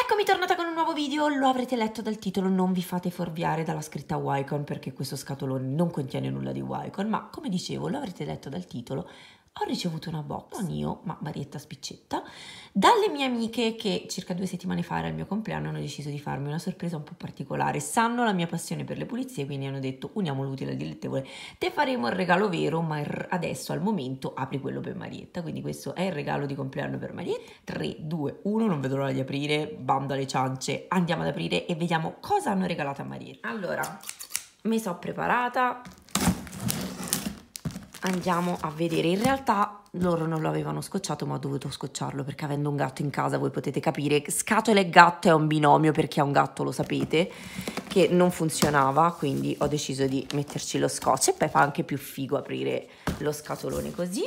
eccomi tornata con un nuovo video, lo avrete letto dal titolo, non vi fate forviare dalla scritta Wycon perché questo scatolone non contiene nulla di Wycon, ma come dicevo lo avrete letto dal titolo, ho ricevuto una box, non io, ma Marietta Spiccetta, dalle mie amiche che circa due settimane fa era il mio compleanno hanno deciso di farmi una sorpresa un po' particolare. Sanno la mia passione per le pulizie, quindi hanno detto uniamo l'utile al dilettevole. Te faremo il regalo vero, ma adesso al momento apri quello per Marietta. Quindi questo è il regalo di compleanno per Marietta. 3, 2, 1, non vedo l'ora di aprire, bando alle ciance, andiamo ad aprire e vediamo cosa hanno regalato a Marietta. Allora, mi sono preparata, andiamo a vedere. In realtà loro non lo avevano scocciato, ma ho dovuto scocciarlo perché avendo un gatto in casa voi potete capire. Scatola e gatto è un binomio per chi ha un gatto, lo sapete, che non funzionava, quindi ho deciso di metterci lo scotch e poi fa anche più figo aprire lo scatolone così.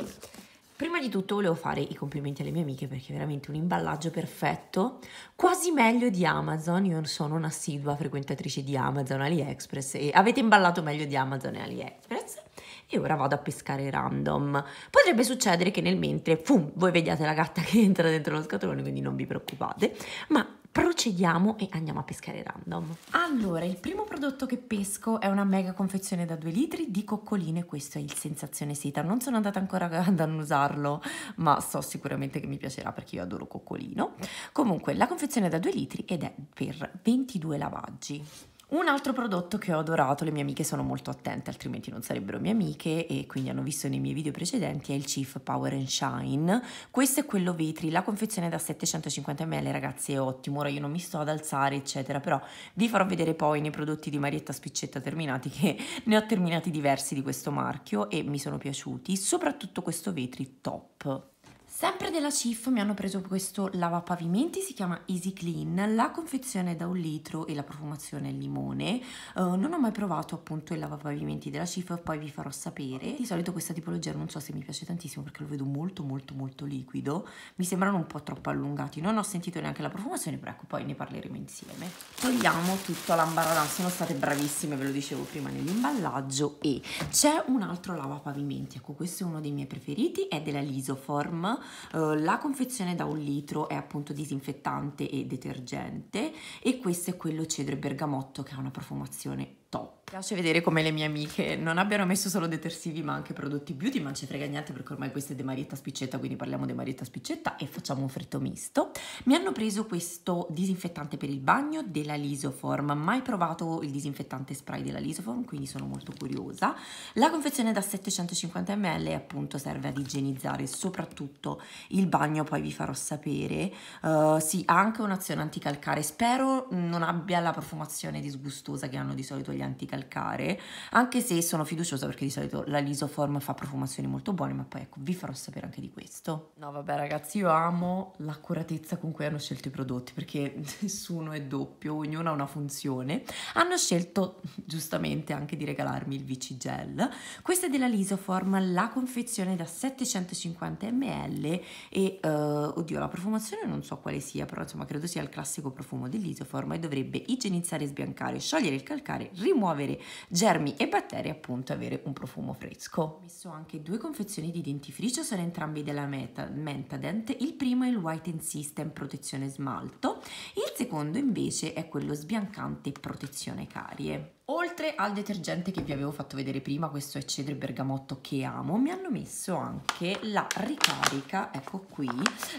Prima di tutto volevo fare i complimenti alle mie amiche perché è veramente un imballaggio perfetto, quasi meglio di Amazon. Io sono un'assidua frequentatrice di Amazon AliExpress e avete imballato meglio di Amazon e AliExpress e ora vado a pescare random. Potrebbe succedere che nel mentre, fum, voi vediate la gatta che entra dentro lo scatolone, quindi non vi preoccupate, ma procediamo e andiamo a pescare random. Allora, il primo prodotto che pesco è una mega confezione da 2 litri di coccoline, questo è il Sensazione Seta, non sono andata ancora ad annusarlo, ma so sicuramente che mi piacerà perché io adoro coccolino. Comunque, la confezione è da 2 litri ed è per 22 lavaggi. Un altro prodotto che ho adorato, le mie amiche sono molto attente, altrimenti non sarebbero mie amiche e quindi hanno visto nei miei video precedenti, è il Chief Power and Shine. Questo è quello vetri, la confezione è da 750 ml ragazzi è ottimo, ora io non mi sto ad alzare eccetera, però vi farò vedere poi nei prodotti di Marietta Spiccetta terminati che ne ho terminati diversi di questo marchio e mi sono piaciuti, soprattutto questo vetri top. Sempre della CIF mi hanno preso questo lavapavimenti, si chiama Easy Clean, la confezione è da un litro e la profumazione è limone. Uh, non ho mai provato appunto il lavapavimenti della CIF, poi vi farò sapere. Di solito questa tipologia non so se mi piace tantissimo perché lo vedo molto molto molto liquido, mi sembrano un po' troppo allungati, non ho sentito neanche la profumazione, però ecco poi ne parleremo insieme. Togliamo tutto all'ambaradan, sono state bravissime, ve lo dicevo prima nell'imballaggio e c'è un altro lavapavimenti, ecco questo è uno dei miei preferiti, è della Lisoform eh, la confezione da un litro è appunto disinfettante e detergente e questo è quello cedro e bergamotto che ha una profumazione top. Mi piace vedere come le mie amiche non abbiano messo solo detersivi ma anche prodotti beauty, ma non ci frega niente perché ormai questa è De Marietta Spiccetta, quindi parliamo di Marietta Spiccetta e facciamo un fritto misto. Mi hanno preso questo disinfettante per il bagno della Lisoform, mai provato il disinfettante spray della Lisoform, quindi sono molto curiosa. La confezione è da 750 ml e appunto serve ad igienizzare soprattutto il bagno, poi vi farò sapere. Uh, sì, ha anche un'azione anticalcare, spero non abbia la profumazione disgustosa che hanno di solito gli anticalcare, anche se sono fiduciosa perché di solito la Lisoform fa profumazioni molto buone, ma poi ecco, vi farò sapere anche di questo. No, vabbè ragazzi, io amo l'accuratezza con cui hanno scelto i prodotti, perché nessuno è doppio, ognuno ha una funzione. Hanno scelto giustamente anche di regalarmi il VC Gel. Questa è della Lisoform, la confezione da 750 ml e, uh, oddio, la profumazione non so quale sia, però insomma credo sia il classico profumo dell'Isoform e dovrebbe igienizzare e sbiancare, sciogliere il calcare, rimuovere germi e batteri, appunto avere un profumo fresco. Ho messo anche due confezioni di dentifricio, sono entrambi della Meta, Mentadent, il primo è il White System protezione smalto, il secondo invece è quello sbiancante protezione carie. Oltre al detergente che vi avevo fatto vedere prima, questo è cedro e bergamotto che amo, mi hanno messo anche la ricarica, ecco qui,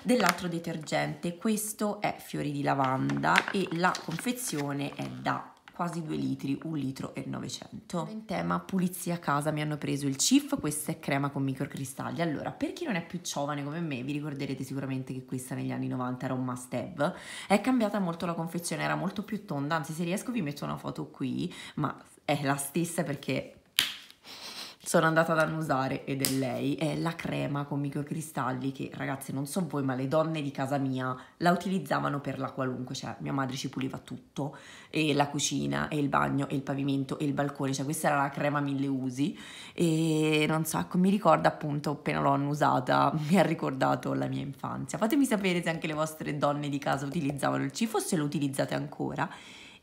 dell'altro detergente. Questo è fiori di lavanda e la confezione è da quasi 2 litri, 1 litro e 900. In tema pulizia a casa mi hanno preso il Cif, questa è crema con microcristalli. Allora, per chi non è più giovane come me, vi ricorderete sicuramente che questa negli anni 90 era un must have. È cambiata molto la confezione, era molto più tonda, anzi se riesco vi metto una foto qui, ma è la stessa perché sono andata ad annusare ed è lei, è la crema con microcristalli che ragazzi non so voi ma le donne di casa mia la utilizzavano per la qualunque, cioè mia madre ci puliva tutto e la cucina e il bagno e il pavimento e il balcone, cioè questa era la crema mille usi e non so, ecco mi ricorda appunto appena l'ho annusata mi ha ricordato la mia infanzia, fatemi sapere se anche le vostre donne di casa utilizzavano il cifo, se lo utilizzate ancora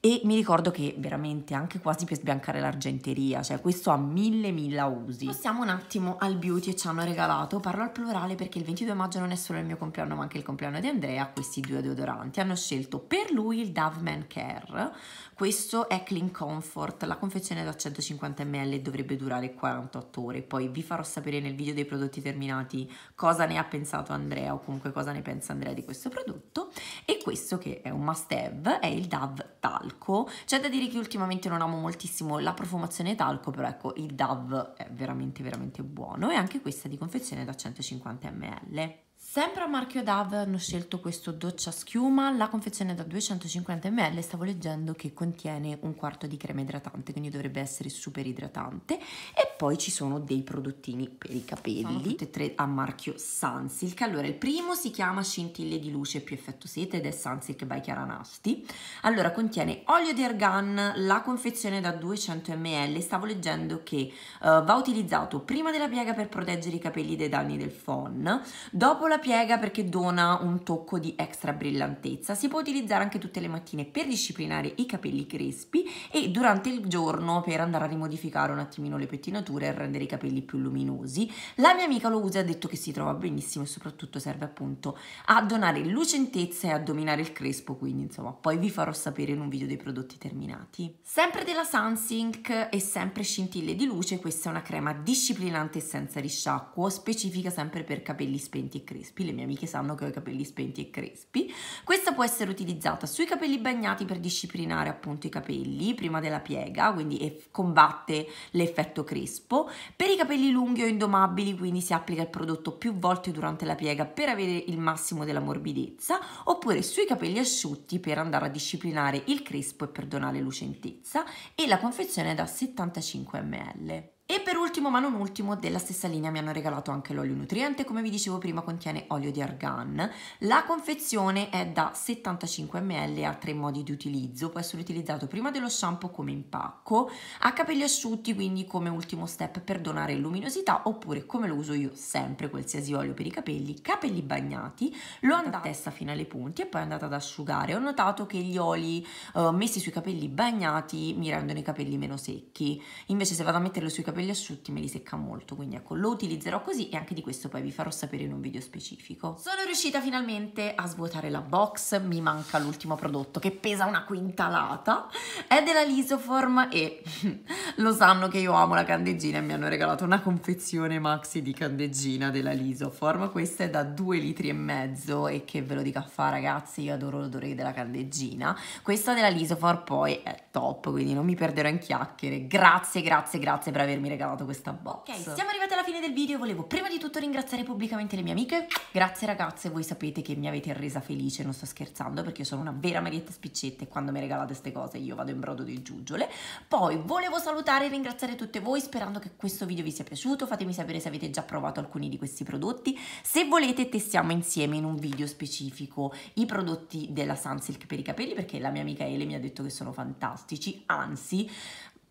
e mi ricordo che veramente anche quasi per sbiancare l'argenteria, cioè questo ha mille mille usi. Passiamo un attimo al beauty e ci hanno regalato, parlo al plurale perché il 22 maggio non è solo il mio compleanno ma anche il compleanno di Andrea, questi due deodoranti hanno scelto per lui il Dove Man Care, questo è Clean Comfort, la confezione è da 150 ml e dovrebbe durare 48 ore, poi vi farò sapere nel video dei prodotti terminati cosa ne ha pensato Andrea o comunque cosa ne pensa Andrea di questo prodotto e questo che è un must have è il Dove Talc talco. C'è da dire che ultimamente non amo moltissimo la profumazione talco, però ecco, il DAV è veramente veramente buono e anche questa di confezione da 150 ml. Sempre a marchio Dove hanno scelto questo doccia schiuma, la confezione da 250 ml, stavo leggendo che contiene un quarto di crema idratante, quindi dovrebbe essere super idratante e poi ci sono dei prodottini per i capelli, sono tutti e tre a marchio Sunsilk. Allora, il primo si chiama Scintille di luce più effetto sete ed è Sunsilk by Chiara Nasti. Allora, contiene olio di argan, la confezione da 200 ml, stavo leggendo che uh, va utilizzato prima della piega per proteggere i capelli dai danni del phon, dopo la la piega perché dona un tocco di extra brillantezza. Si può utilizzare anche tutte le mattine per disciplinare i capelli crespi e durante il giorno per andare a rimodificare un attimino le pettinature e rendere i capelli più luminosi. La mia amica lo usa e ha detto che si trova benissimo e soprattutto serve appunto a donare lucentezza e a dominare il crespo, quindi insomma poi vi farò sapere in un video dei prodotti terminati. Sempre della Sunsink e sempre scintille di luce, questa è una crema disciplinante e senza risciacquo, specifica sempre per capelli spenti e crespi crispi, le mie amiche sanno che ho i capelli spenti e crespi. Questa può essere utilizzata sui capelli bagnati per disciplinare appunto i capelli prima della piega, quindi combatte l'effetto crespo. Per i capelli lunghi o indomabili, quindi si applica il prodotto più volte durante la piega per avere il massimo della morbidezza, oppure sui capelli asciutti per andare a disciplinare il crespo e per donare lucentezza e la confezione è da 75 ml. E per ultimo, ma non ultimo, della stessa linea mi hanno regalato anche l'olio nutriente, come vi dicevo prima contiene olio di argan. La confezione è da 75 ml a ha tre modi di utilizzo, può essere utilizzato prima dello shampoo come impacco, a capelli asciutti quindi come ultimo step per donare luminosità oppure come lo uso io sempre, qualsiasi olio per i capelli, capelli bagnati, l'ho andata a testa fino alle punti e poi andata ad asciugare. Ho notato che gli oli eh, messi sui capelli bagnati mi rendono i capelli meno secchi, invece se vado a metterlo sui capelli capelli asciutti me li secca molto, quindi ecco lo utilizzerò così e anche di questo poi vi farò sapere in un video specifico. Sono riuscita finalmente a svuotare la box, mi manca l'ultimo prodotto che pesa una quintalata, è della Lisoform e lo sanno che io amo la candeggina e mi hanno regalato una confezione maxi di candeggina della Lisoform, questa è da 2 litri e mezzo e che ve lo dica a fa ragazzi, io adoro l'odore della candeggina, questa della Lisoform poi è top, quindi non mi perderò in chiacchiere, grazie grazie grazie per avermi avermi regalato questa box. Ok, siamo arrivati alla fine del video volevo prima di tutto ringraziare pubblicamente le mie amiche. Grazie ragazze, voi sapete che mi avete resa felice, non sto scherzando perché io sono una vera Marietta Spiccetta e quando mi regalate queste cose io vado in brodo di giuggiole. Poi volevo salutare e ringraziare tutte voi sperando che questo video vi sia piaciuto, fatemi sapere se avete già provato alcuni di questi prodotti. Se volete testiamo insieme in un video specifico i prodotti della Sunsilk per i capelli perché la mia amica Ele mi ha detto che sono fantastici, anzi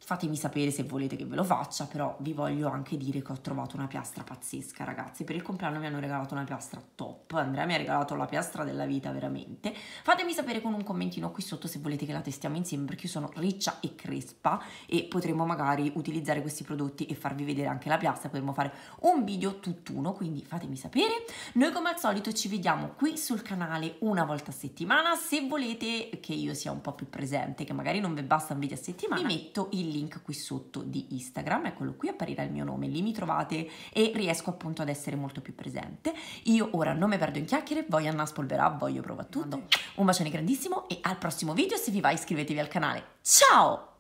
Fatemi sapere se volete che ve lo faccia, però vi voglio anche dire che ho trovato una piastra pazzesca, ragazzi. Per il compleanno mi hanno regalato una piastra top. Andrea mi ha regalato la piastra della vita, veramente. Fatemi sapere con un commentino qui sotto se volete che la testiamo insieme, perché io sono riccia e crespa e potremmo magari utilizzare questi prodotti e farvi vedere anche la piastra. Potremmo fare un video tutt'uno, quindi fatemi sapere. Noi come al solito ci vediamo qui sul canale una volta a settimana. Se volete che io sia un po' più presente, che magari non vi basta un video a settimana, vi metto il link qui sotto di Instagram, eccolo qui, apparirà il mio nome, lì mi trovate e riesco appunto ad essere molto più presente. Io ora non mi perdo in chiacchiere, voglio Anna Spolverà, voglio prova tutto. Un bacione grandissimo e al prossimo video se vi va iscrivetevi al canale. Ciao!